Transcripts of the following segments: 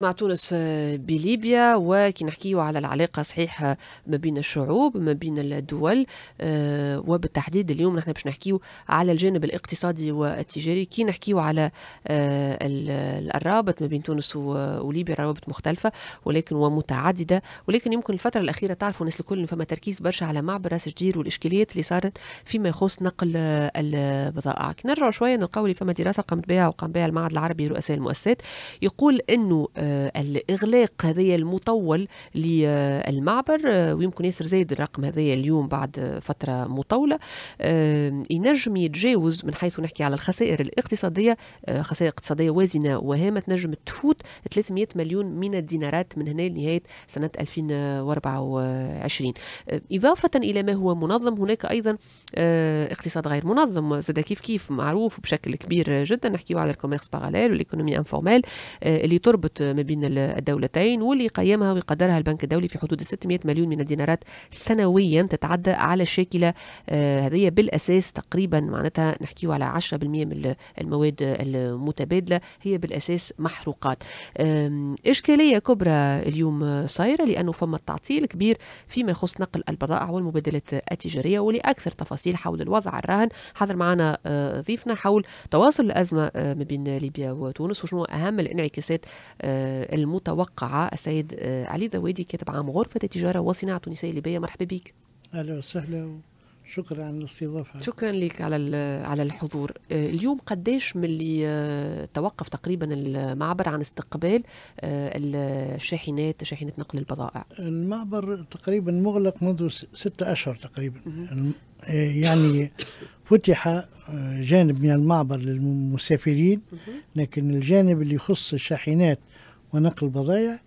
مع تونس آه، بليبيا وكي نحكيو على العلاقة صحيحة آه، ما بين الشعوب ما بين الدول آه، وبالتحديد اليوم نحن باش نحكيو على الجانب الاقتصادي والتجاري كي نحكيو على الرابط ما بين تونس وليبيا روابط مختلفة ولكن ومتعددة ولكن يمكن الفترة الأخيرة تعرفوا الناس الكل فما تركيز برشا على معبر راس الجير والإشكاليات اللي صارت فيما يخص نقل البضائع نرجع نرجعوا شوية نلقاو اللي فما دراسة قامت بها وقام بها المعهد العربي رؤساء المؤسسات يقول أنه آه، الإغلاق هذايا المطول للمعبر آه، ويمكن ياسر زايد الرقم هذايا اليوم بعد فترة مطولة آه، ينجم يتجاوز من حيث نحكي على الخسائر الاقتصادية خسائر اقتصادية وازنة وهامة تنجم تفوت 300 مليون من الدينارات من هنا لنهاية سنة 2024 إضافة إلى ما هو منظم هناك أيضا اقتصاد غير منظم زاد كيف كيف معروف بشكل كبير جدا نحكيو على الكوميرس باغاليل والإيكونومي انفورمال اللي تربط ما بين الدولتين واللي قيمها ويقدرها البنك الدولي في حدود 600 مليون من الدينارات سنويا تتعدى على الشاكلة آه، هذه بالأساس تقريبا معناتها نحكيه على 10% من المواد المتبادلة هي بالأساس محروقات إشكالية كبرى اليوم صايرة لأنه فما تعطيل كبير فيما يخص نقل البضائع والمبادلات التجارية ولأكثر تفاصيل حول الوضع الراهن حضر معنا آه، ضيفنا حول تواصل الأزمة آه، ما بين ليبيا وتونس وشنو أهم الانعكاسات المتوقعة السيد آه، علي دوادي كاتب عام غرفة التجارة وصناعة تونسية الليبية مرحبا بك أهلا وسهلا شكرا على الاستضافه شكرا لك على على الحضور آه، اليوم قداش من اللي آه، توقف تقريبا المعبر عن استقبال الشاحنات شاحنات نقل البضائع المعبر تقريبا مغلق منذ ستة اشهر تقريبا يعني فتح جانب من المعبر للمسافرين لكن الجانب اللي يخص الشاحنات ونقل بضائع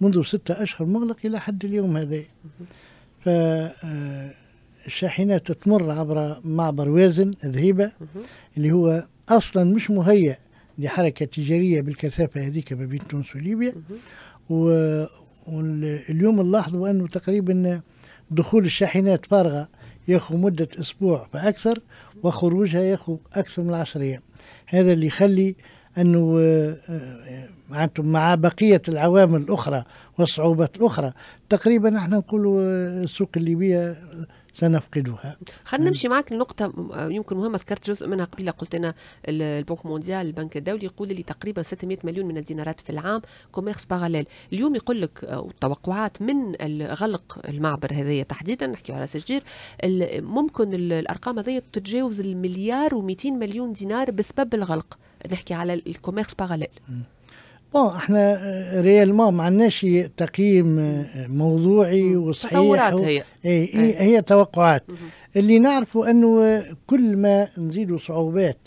منذ ستة أشهر مغلق إلى حد اليوم هذا فالشاحنات آه، تمر عبر معبر وازن ذهيبة اللي هو أصلا مش مهيأ لحركة تجارية بالكثافة هذيك ما بين تونس وليبيا واليوم نلاحظوا أنه تقريبا دخول الشاحنات فارغة ياخذ مدة أسبوع فأكثر وخروجها ياخذ أكثر من عشر أيام هذا اللي يخلي أنه معناتهم آه، آه، مع بقية العوامل الأخرى والصعوبات الأخرى تقريبا احنا نقولوا آه، السوق الليبية سنفقدها خلينا نعم. نمشي معك لنقطة يمكن مهمة ذكرت جزء منها قبيلة قلت أنا البنك مونديال البنك الدولي يقول لي تقريبا 600 مليون من الدينارات في العام كوميرس باراليل اليوم يقول لك التوقعات من غلق المعبر هذايا تحديدا نحكي على سجير ممكن الأرقام هذية تتجاوز المليار و200 مليون دينار بسبب الغلق نحكي على الكوميرس باراليل آه، بون احنا آه، ريالمون ما عندناش تقييم آه، موضوعي وصحيح تصورات هي إيه، هي, إيه. هي توقعات اللي نعرفه انه كل ما نزيدوا صعوبات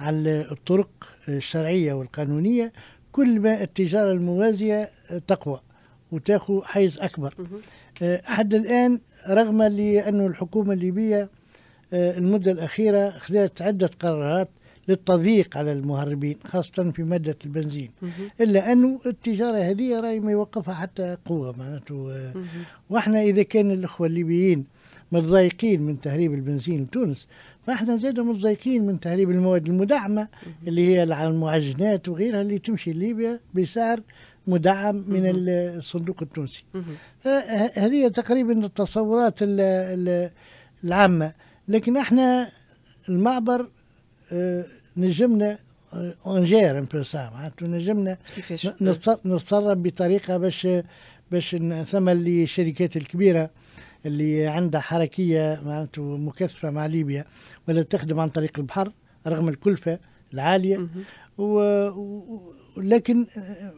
على الطرق الشرعيه والقانونيه كل ما التجاره الموازيه تقوى وتاخذ حيز اكبر حد الان رغم لانه الحكومه الليبيه المده الاخيره اخذت عده قرارات للتضييق على المهربين خاصة في مادة البنزين إلا أنه التجارة هذه راي ما يوقفها حتى قوة معناته وإحنا إذا كان الأخوة الليبيين متضايقين من تهريب البنزين لتونس فاحنا زاد متضايقين من تهريب المواد المدعمه اللي هي المعجنات وغيرها اللي تمشي ليبيا بسعر مدعم من الصندوق التونسي آه، آه، هذه تقريبا التصورات العامه لكن احنا المعبر آه، نجمنا اونجير آه، ان بو سا معناته نجمنا كيفاش نتصرف بطريقه باش باش ثم اللي الشركات الكبيره اللي عندها حركيه معناته مكثفه مع ليبيا ولا تخدم عن طريق البحر رغم الكلفه العاليه و... ولكن آه،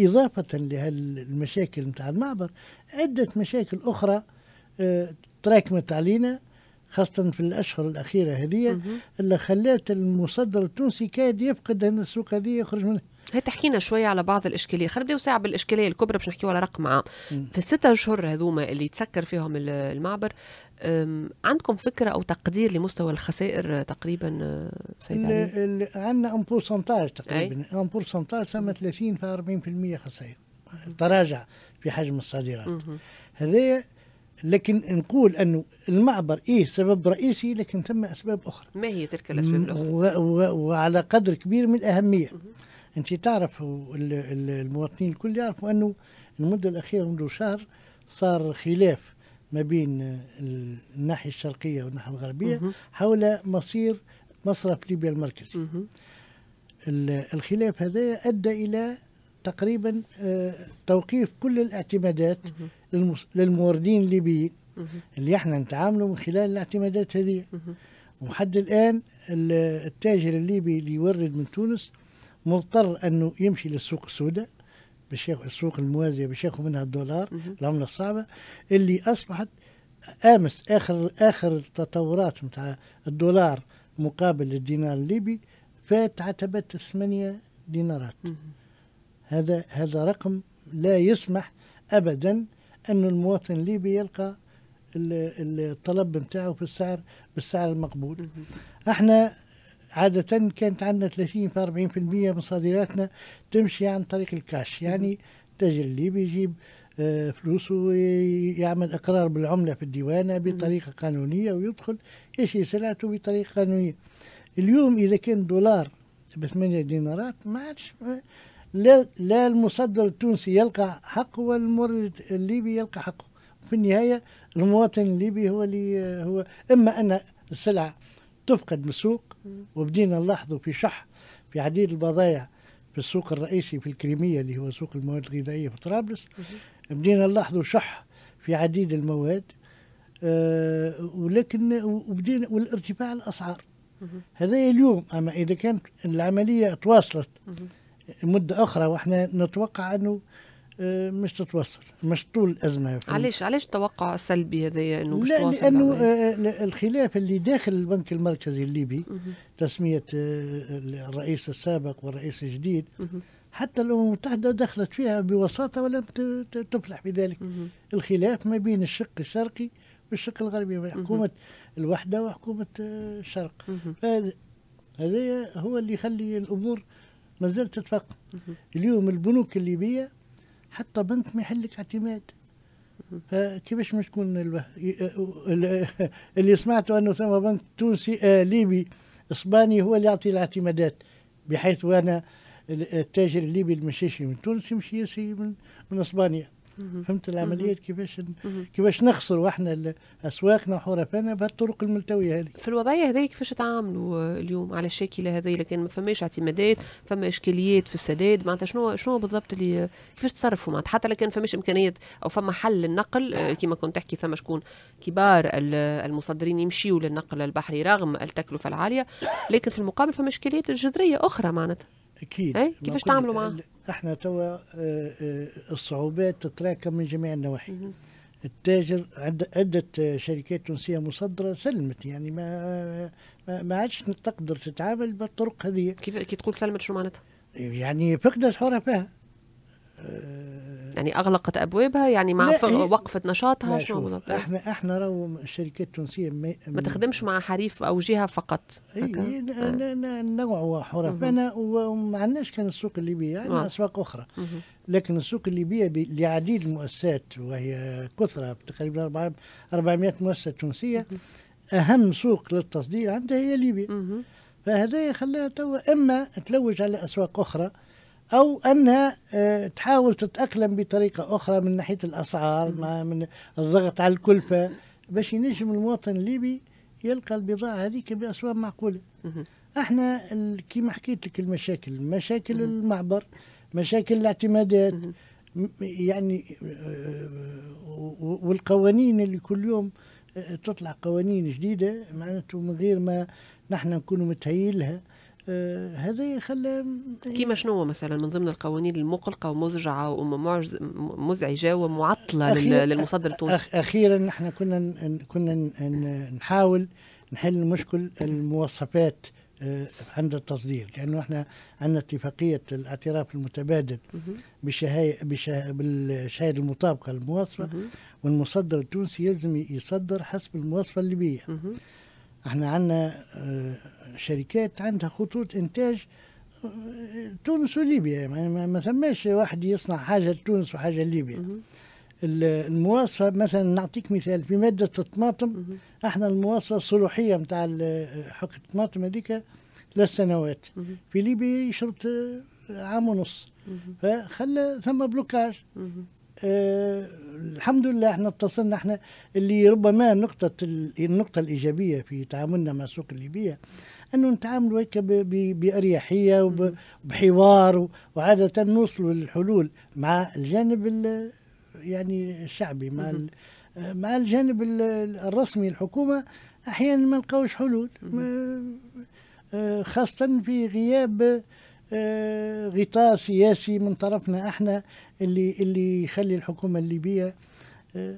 اضافه لهالمشاكل نتاع المعبر عده مشاكل اخرى آه، تراكمت علينا خاصة في الأشهر الأخيرة هذه اللي خلات المصدر التونسي كاد يفقد أن السوق هذه يخرج منه هي تحكينا شوية على بعض الإشكالية خلينا نبداو ساعة بالإشكالية الكبرى باش نحكيو على رقم عام في الستة أشهر هذوما اللي تسكر فيهم المعبر عندكم فكرة أو تقدير لمستوى الخسائر تقريبا أه، سيد علي؟ عندنا أن بورسنتاج تقريبا أن بورسنتاج ثم 30 في 40% خسائر تراجع في حجم الصادرات هذايا لكن نقول انه المعبر ايه سبب رئيسي لكن ثم اسباب اخرى ما هي تلك الاسباب الاخرى وعلى قدر كبير من الاهميه انت تعرف المواطنين الكل يعرفوا انه المده الاخيره منذ شهر صار خلاف ما بين الناحيه الشرقيه والناحيه الغربيه حول مصير مصرف ليبيا المركزي الخلاف هذا ادى الى تقريبا آه، توقيف كل الاعتمادات للموردين الليبيين اللي احنا نتعامله من خلال الاعتمادات هذه وحد الان التاجر الليبي اللي يورد من تونس مضطر انه يمشي للسوق السوداء باش السوق الموازيه باش ياخذ منها الدولار العمله الصعبه اللي اصبحت امس اخر اخر تطورات نتاع الدولار مقابل الدينار الليبي فات عتبه 8 دينارات هذا هذا رقم لا يسمح ابدا أن المواطن الليبي يلقى الطلب بتاعه في السعر بالسعر المقبول احنا عادة كانت عندنا 30 في 40% من صادراتنا تمشي عن طريق الكاش يعني التاجر الليبي يجيب آه، فلوسه يعمل اقرار بالعمله في الديوانه بطريقه قانونيه ويدخل يشي سلعته بطريقه قانونيه اليوم اذا كان دولار ب 8 دينارات ما عادش لا, لا المصدر التونسي يلقى حقه ولا المورد الليبي يلقى حقه في النهايه المواطن الليبي هو اللي هو اما ان السلعه تفقد من السوق وبدينا نلاحظوا في شح في عديد البضائع في السوق الرئيسي في الكريميه اللي هو سوق المواد الغذائيه في طرابلس بدينا نلاحظوا شح في عديد المواد أه ولكن وبدينا والارتفاع الاسعار هذا اليوم اما اذا كانت العمليه تواصلت مده اخرى واحنا نتوقع انه آه، مش تتوصل مش طول الازمه علاش علاش توقع سلبي هذايا انه مش لا تواصل لانه العمل. آه، آه، الخلاف اللي داخل البنك المركزي الليبي تسميه الرئيس السابق والرئيس الجديد حتى الامم المتحده دخلت فيها بوساطه ولم تفلح بذلك الخلاف ما بين الشق الشرقي والشق الغربي حكومه الوحده وحكومه الشرق هذا هو اللي يخلي الامور ما زالت تتفاقم اليوم البنوك الليبيه حتى بنك ما يحلك اعتماد فكيفاش مش تكون اللي سمعته انه ثم بنك تونسي آه ليبي اسباني هو اللي يعطي الاعتمادات بحيث وانا التاجر الليبي المشيشي من تونس يمشي من اسبانيا فهمت العمليه كيفاش كيفاش نخسروا احنا اسواقنا وحرفنا بهالطرق الملتويه هذه في الوضعيه هذه كيفاش تعاملوا اليوم على الشاكله هذه لكن ما فماش اعتمادات فما اشكاليات في السداد معناتها شنو شنو بالضبط اللي كيفاش تصرفوا معناتها حتى لكن فماش امكانيات او فما حل للنقل آه، كما كنت تحكي فما شكون كبار المصدرين يمشيوا للنقل البحري رغم التكلفه العاليه لكن في المقابل فما اشكاليات جذريه اخرى معناتها اكيد اي كيفاش تعاملوا معاه؟ احنا توا آه، آه، الصعوبات تتراكم من جميع النواحي التاجر عدة شركات تونسية مصدرة سلمت يعني ما ما عادش تقدر تتعامل بالطرق هذه كيف كي تقول سلمت شو معناتها؟ يعني فقدت حرفها آه، يعني أغلقت أبوابها يعني مع وقفة نشاطها شو احنا احنا راهو الشركات التونسية ما, م... تخدمش مع حريف أو جهة فقط آه. نوع انا وما عندناش كان السوق الليبي عندنا نعم. أسواق أخرى لكن السوق الليبية لعديد المؤسسات وهي كثرة تقريبا 400 مؤسسة تونسية أهم سوق للتصدير عندها هي ليبيا فهذا خلاها توا إما تلوج على أسواق أخرى أو أنها آه، تحاول تتأقلم بطريقة أخرى من ناحية الأسعار من الضغط على الكلفة باش ينجم المواطن الليبي يلقى البضاعة هذيك بأسواق معقولة احنا كيما حكيت لك المشاكل مشاكل المعبر مشاكل الاعتمادات يعني آه، والقوانين اللي كل يوم آه، تطلع قوانين جديدة معناته من غير ما نحن نكونوا متهيئين لها آه، هذا خلى آه، كيما شنو مثلا من ضمن القوانين المقلقه ومزجعه ومزعجه ومعطله للمصدر التونسي اخيرا نحن كنا كنا نحاول نحل مشكل المواصفات آه، عند التصدير لانه احنا عندنا اتفاقيه الاعتراف المتبادل بالشهاده المطابقه للمواصفه والمصدر التونسي يلزم يصدر حسب المواصفه الليبيه احنا عندنا آه، شركات عندها خطوط انتاج آه، تونس وليبيا يعني ما ثماش واحد يصنع حاجه لتونس وحاجه لليبيا المواصفه مثلا نعطيك مثال في ماده الطماطم احنا المواصفه الصلوحيه نتاع آه، حق الطماطم هذيك ثلاث سنوات في ليبيا يشرط عام ونص فخلى ثم بلوكاج آه الحمد لله احنا اتصلنا احنا اللي ربما نقطة النقطة الإيجابية في تعاملنا مع السوق الليبية أنه نتعاملوا هيك بأريحية وبحوار وعادة نوصلوا للحلول مع الجانب يعني الشعبي مع مع الجانب الرسمي الحكومة أحيانا ما نلقاوش حلول آه، آه، خاصة في غياب آه، غطاء سياسي من طرفنا احنا اللي اللي يخلي الحكومه الليبيه آه،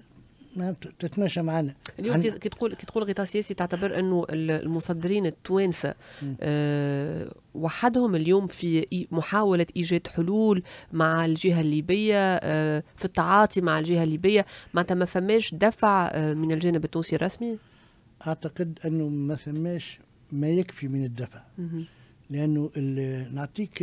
تتماشى معنا اليوم عن... كي تقول كي تقول غطاء سياسي تعتبر انه المصدرين التوانسه أه وحدهم اليوم في محاوله ايجاد حلول مع الجهه الليبيه أه في التعاطي مع الجهه الليبيه معناتها ما فماش دفع آه، من الجانب التونسي الرسمي اعتقد انه ما فماش ما يكفي من الدفع لانه نعطيك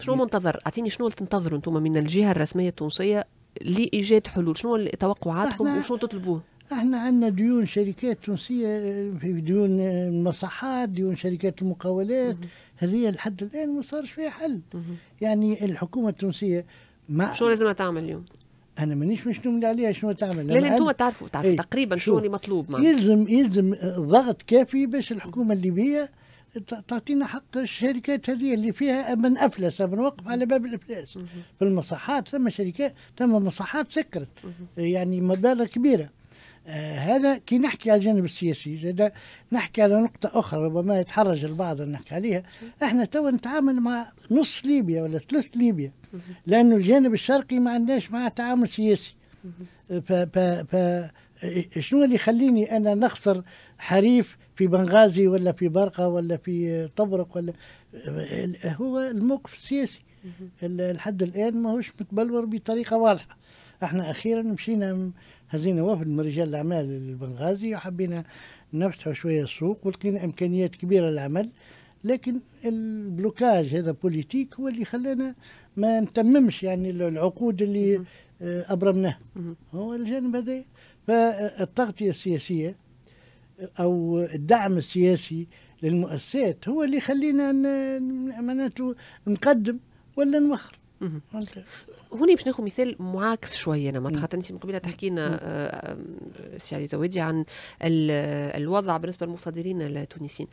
شنو منتظر؟ اعطيني شنو اللي تنتظروا انتم من الجهه الرسميه التونسيه لايجاد حلول، شنو توقعاتكم وشنو تطلبوه؟ احنا عندنا ديون شركات تونسيه في ديون المصحات ديون شركات المقاولات هذه لحد الان ما صارش فيها حل يعني الحكومه التونسيه ما شو لازم تعمل اليوم؟ انا مانيش مش نملي عليها شنو تعمل لا انتم تعرفوا تعرفوا ايه تقريبا شو اللي مطلوب معنا يلزم يلزم ضغط كافي باش الحكومه الليبيه تعطينا حق الشركات هذه اللي فيها من افلس من وقف على باب الافلاس في المصحات ثم شركات ثم مصحات سكرت يعني مبالغ كبيره آه هذا كي نحكي على الجانب السياسي زاد نحكي على نقطة أخرى ربما يتحرج البعض أن نحكي عليها احنا توا نتعامل مع نص ليبيا ولا ثلث ليبيا لأنه الجانب الشرقي ما عندناش معاه تعامل سياسي ف ف ف شنو اللي يخليني أنا نخسر حريف في بنغازي ولا في برقة ولا في طبرق ولا هو الموقف السياسي لحد الآن ماهوش متبلور بطريقة واضحة احنا أخيرا مشينا هزينا وفد من رجال الأعمال لبنغازي وحبينا نفتحوا شوية السوق ولقينا إمكانيات كبيرة للعمل لكن البلوكاج هذا بوليتيك هو اللي خلانا ما نتممش يعني العقود اللي آه، أبرمناها هو الجانب هذا فالتغطية السياسية او الدعم السياسي للمؤسسات هو اللي يخلينا معناته نقدم ولا نوخر هوني باش ناخذ مثال معاكس شويه انا معناتها خاطر انت من قبيله تحكي لنا آه، سي علي زوادي عن الوضع بالنسبه للمصادرين التونسيين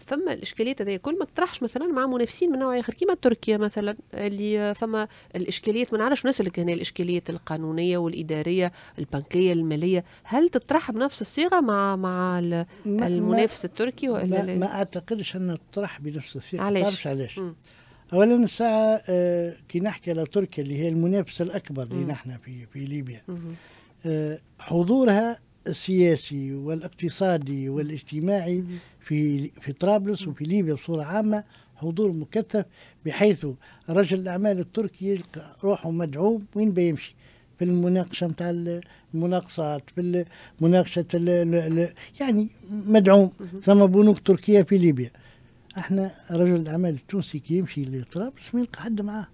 فما الاشكاليات هذه كل ما تطرحش مثلا مع منافسين من نوع اخر كيما تركيا مثلا اللي فما الاشكاليات ما نعرفش نسالك هنا الاشكاليات القانونيه والاداريه البنكيه الماليه هل تطرح بنفس الصيغه مع مع المنافس التركي ولا ما, ما اعتقدش انها تطرح بنفس الصيغه علاش علاش اولا الساعه آه، كي نحكي على تركيا اللي هي المنافسه الاكبر اللي نحن في في ليبيا آه، حضورها السياسي والاقتصادي والاجتماعي في في طرابلس وفي ليبيا بصوره عامه حضور مكثف بحيث رجل الاعمال التركي يلقى روحه مدعوم وين بيمشي في المناقشه نتاع المناقصات في مناقشه يعني مدعوم ثم بنوك تركيه في ليبيا احنا رجل الاعمال التونسي كي يمشي لطرابلس ما يلقى حد معاه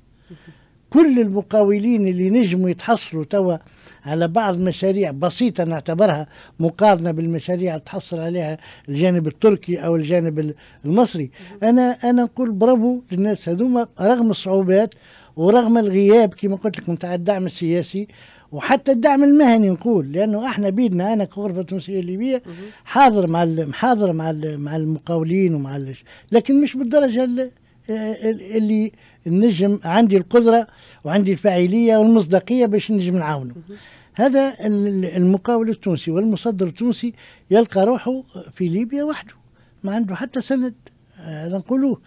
كل المقاولين اللي نجموا يتحصلوا توا على بعض مشاريع بسيطه نعتبرها مقارنه بالمشاريع اللي تحصل عليها الجانب التركي او الجانب المصري انا انا نقول برافو للناس هذوما رغم الصعوبات ورغم الغياب كما قلت لكم تاع الدعم السياسي وحتى الدعم المهني نقول لانه احنا بيدنا انا كغرفه تونسيه ليبيه حاضر مع حاضر مع مع المقاولين ومع لكن مش بالدرجه اللي, النجم نجم عندي القدره وعندي الفاعليه والمصداقيه باش نجم نعاونه هذا المقاول التونسي والمصدر التونسي يلقى روحه في ليبيا وحده ما عنده حتى سند هذا نقولوه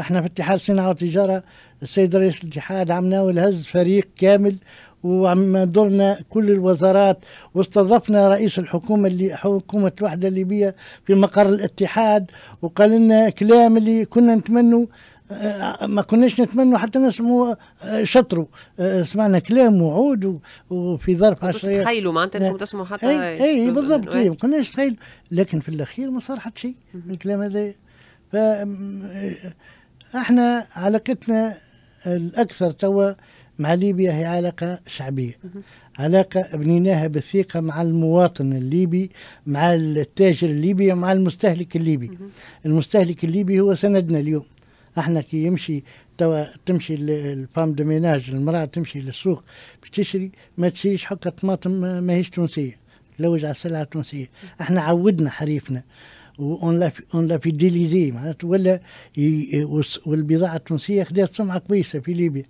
احنا في اتحاد صناعه وتجاره السيد رئيس الاتحاد عمنا والهز فريق كامل وعم دورنا كل الوزارات واستضفنا رئيس الحكومة اللي حكومة الوحدة الليبية في مقر الاتحاد وقال لنا كلام اللي كنا نتمنوا آه، ما كناش نتمنى حتى نسمعوا آه، شطروا آه، سمعنا كلام وعود وفي ظرف عشرة تخيلوا معناتها انتم تسمعوا حتى اي, أي بالضبط أيوة، ما كناش نتخيل لكن في الاخير ما صار حتى شيء الكلام هذا فاحنا احنا علاقتنا الاكثر توا مع ليبيا هي علاقة شعبية علاقة بنيناها بالثقة مع المواطن الليبي مع التاجر الليبي مع المستهلك الليبي المستهلك الليبي هو سندنا اليوم احنا كي يمشي توا تمشي الفام دو ميناج المرأة تمشي للسوق بتشري تشري ما تشريش حكة طماطم ماهيش تونسية تلوج على السلعة التونسية احنا عودنا حريفنا اون لا فيديليزي معناتها ولا والبضاعة التونسية خدات سمعة كويسة في ليبيا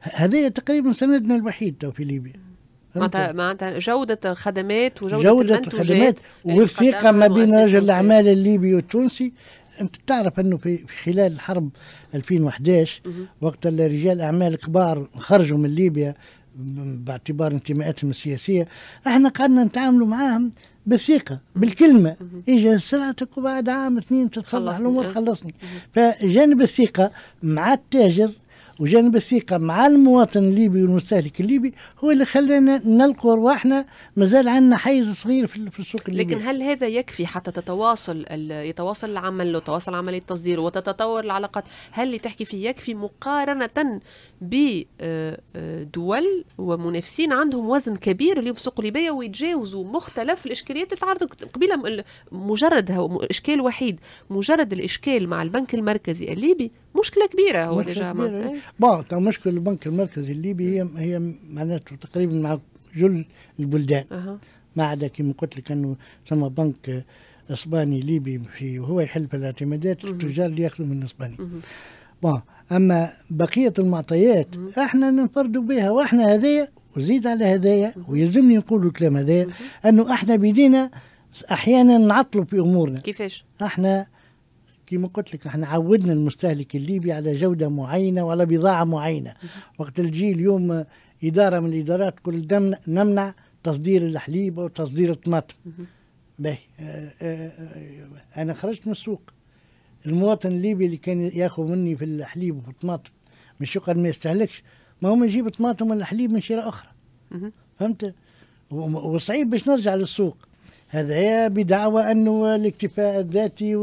هذا تقريبا سندنا الوحيد في ليبيا معناتها معناتها جودة الخدمات وجودة جودة الخدمات يعني والثقة ما بين رجل الأعمال الليبي والتونسي أنت تعرف أنه في خلال الحرب 2011 وقت اللي رجال أعمال كبار خرجوا من ليبيا باعتبار انتماءاتهم السياسية احنا قعدنا نتعاملوا معاهم بالثقه بالكلمه يجي سلعتك وبعد عام اثنين تتخلص الامور آه. خلصني فجانب الثقه مع التاجر وجانب الثقة مع المواطن الليبي والمستهلك الليبي هو اللي خلانا نلقوا أرواحنا مازال عندنا حيز صغير في السوق الليبي لكن هل هذا يكفي حتى تتواصل يتواصل العمل وتواصل عملية التصدير وتتطور العلاقات هل اللي تحكي فيه يكفي مقارنة بدول آه، آه، ومنافسين عندهم وزن كبير اليوم السوق الليبية ويتجاوزوا مختلف الإشكاليات اللي قبيلة مجرد إشكال وحيد مجرد الإشكال مع البنك المركزي الليبي مشكله كبيره هو ديجا إيه. بون مشكله البنك المركزي الليبي هي هي معناته تقريبا مع جل البلدان ما عدا كيما قلت لك انه ثم بنك اسباني ليبي في وهو يحل في الاعتمادات التجار اللي ياخذوا من اسبانيا بون اما بقيه المعطيات احنا ننفردوا بها واحنا هذايا وزيد على هذايا ويلزمني نقول الكلام هذايا انه احنا بدينا احيانا نعطلوا في امورنا كيفاش؟ احنا كما قلت لك نحن عودنا المستهلك الليبي على جودة معينة وعلى بضاعة معينة وقت الجيل اليوم إدارة من الإدارات كل دم نمنع تصدير الحليب أو تصدير الطماطم باهي آه، آه، آه، أنا خرجت من السوق المواطن الليبي اللي كان ياخذ مني في الحليب وفي الطماطم مش يقعد ما يستهلكش ما هو يجيب طماطم ولا حليب من شراء أخرى فهمت وصعيب باش نرجع للسوق هذا بدعوى انه الاكتفاء الذاتي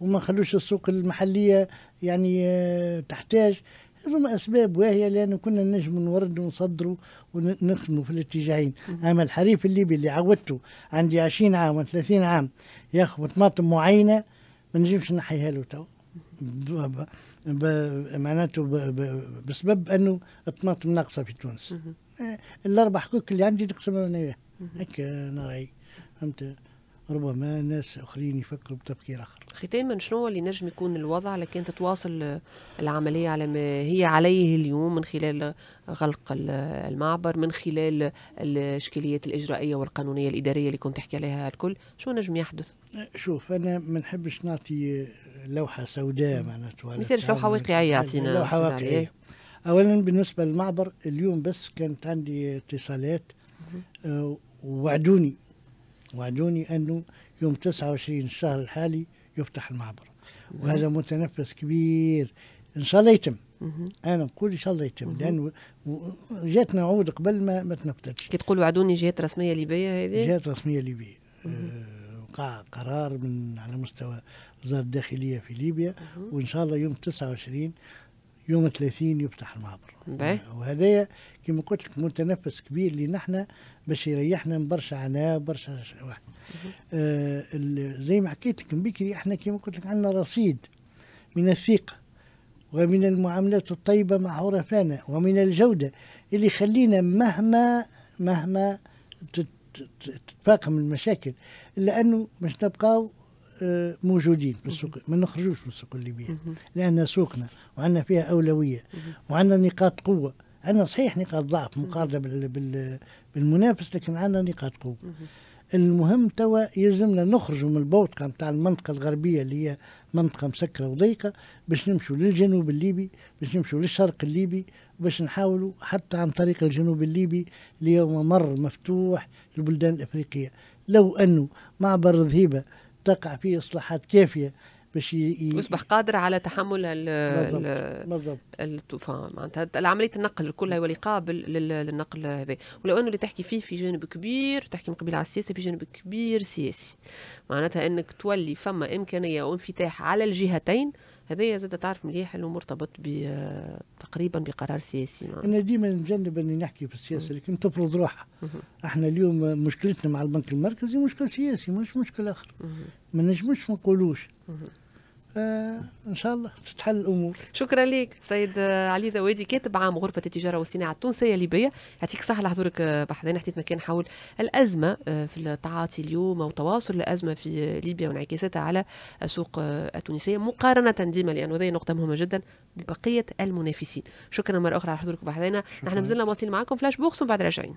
وما خلوش السوق المحليه يعني آه، تحتاج هذوما اسباب واهيه لانه كنا نجم نورد ونصدر ونخدموا في الاتجاهين اما الحريف الليبي اللي عودته عندي 20 عام و30 عام ياخذ طماطم معينه ما نجمش نحيها له تو معناته بسبب انه الطماطم ناقصه في تونس آه، الاربع حقوق اللي عندي نقسمها انا هكا نراي فهمت ربما ناس اخرين يفكروا بتفكير اخر ختاما شنو اللي نجم يكون الوضع لكن تتواصل العمليه على ما هي عليه اليوم من خلال غلق المعبر من خلال الاشكاليات الاجرائيه والقانونيه الاداريه اللي كنت تحكي عليها الكل شو نجم يحدث شوف انا ما نحبش نعطي لوحه سوداء معناتها ما يصيرش لوحه واقعيه يعطينا لوحه واقعيه اولا بالنسبه للمعبر اليوم بس كانت عندي اتصالات آه، وعدوني وعدوني أنه يوم 29 الشهر الحالي يفتح المعبر وهذا نعم. متنفس كبير إن شاء الله يتم انا نقول ان شاء الله يتم لانه جاتنا عود قبل ما ما تنفذتش كي تقول وعدوني جهات رسميه ليبيه هذه جهات رسميه ليبيه وقع آه قرار من على مستوى وزاره الداخليه في ليبيا وان شاء الله يوم 29 يوم 30 يفتح المعبر وهذايا كما قلت لك متنفس كبير لان احنا باش يريحنا من برشا عناء برشا آه زي ما حكيت لك من بكري احنا كما قلت لك عندنا رصيد من الثقه ومن المعاملات الطيبه مع عرفانا ومن الجوده اللي يخلينا مهما مهما تتفاقم المشاكل لانه مش نبقاو آه، موجودين في السوق ما نخرجوش من السوق الليبية لأن سوقنا وعندنا فيها أولوية وعندنا نقاط قوة عندنا صحيح نقاط ضعف مقارنة بالمنافس لكن عندنا نقاط قوة المهم توا يلزمنا نخرجوا من البوتقة نتاع المنطقة الغربية اللي هي منطقة مسكرة وضيقة باش نمشوا للجنوب الليبي باش نمشوا للشرق الليبي باش نحاولوا حتى عن طريق الجنوب الليبي اللي هو ممر مفتوح للبلدان الإفريقية لو أنه معبر ذهيبة تقع فيه اصلاحات كافيه باش يصبح قادر على تحمل الطوفان معناتها عمليه النقل كلها يولي قابل للنقل هذا ولو انه اللي تحكي فيه في جانب كبير تحكي من قبيل على السياسه في جانب كبير سياسي معناتها انك تولي فما امكانيه وانفتاح على الجهتين هذايا زاد تعرف مليح انه مرتبط تقريبا بقرار سياسي معنا. انا ديما نتجنب اني نحكي في السياسه لكن تفرض روحها احنا اليوم مشكلتنا مع البنك المركزي مشكل سياسي مش مشكل اخر ما نجموش ما نقولوش فان آه، شاء الله تتحل الامور شكرا لك سيد علي ذوادي كاتب عام غرفه التجاره والصناعه التونسيه الليبيه يعطيك الصحه لحضورك بحضنا حديثنا كان حول الازمه آه، في التعاطي اليوم وتواصل الازمه في ليبيا وانعكاساتها على السوق آه، التونسيه مقارنه ديما لانه هذه نقطه مهمه جدا ببقيه المنافسين شكرا مره اخرى على حضورك بحضنا نحن مازلنا مواصلين معكم فلاش بوكس ومن بعد راجعين